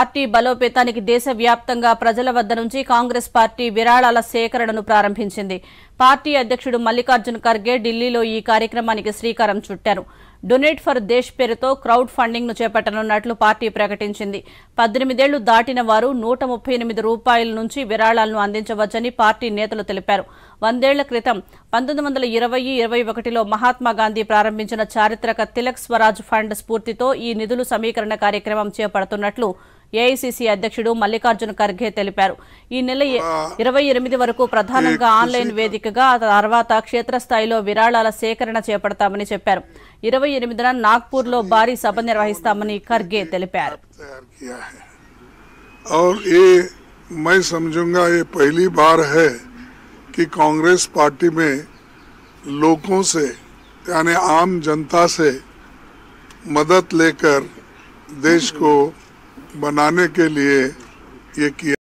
party బలోపేతానికి దేశవ్యాప్తంగా ప్రజల వద్ద నుంచి కాంగ్రెస్ పార్టీ విరాళాల సేకరణను ప్రారంభించింది పార్టీ అధ్యక్షుడు మల్లికార్జున్ ఖర్గే ఢిల్లీలో ఈ కార్యక్రమానికి శ్రీకారం చుట్టారు డొనేట్ ఫర్ దేశ్ పేరుతో క్రౌడ్ ఫండింగ్ ను చేపట్టనున్నట్లు పార్టీ ప్రకటించింది పద్దెనిమిదేళ్లు దాటిన వారు నూట ముప్పై ఎనిమిది రూపాయల నుంచి విరాళాలను అందించవచ్చని పార్టీ నేతలు తెలిపారు వందేళ్ల క్రితం పంతొమ్మిది వందల ఇరవై ఇరవై ఒకటిలో మహాత్మాగాంధీ ప్రారంభించిన చారిత్రక తిలక్ స్వరాజ్ ఫండ్ స్ఫూర్తితో ఈ నిధులు సమీకరణ కార్యక్రమం చేపడుతున్నట్లు ఏఐసిసి అధ్యక్షుడు మల్లికార్జున ఖర్గే తెలిపారు ఈ నెల ఇరవై ఎనిమిది వరకు ప్రధానంగా ఆన్లైన్ వేదిక గాత తరువాత క్షేత్ర స్థాయిలో విరాళాల సేకరణ చేపడతామని చెప్పారు 28 న నాగ్‌పూర్ లో భారీ సభ నిర్వహిస్తామని ఖర్గే తెలిపారు और ये मैं समझूंगा ये पहली बार है कि कांग्रेस पार्टी में लोगों से यानी आम जनता से मदद लेकर देश को बनाने के लिए ये एक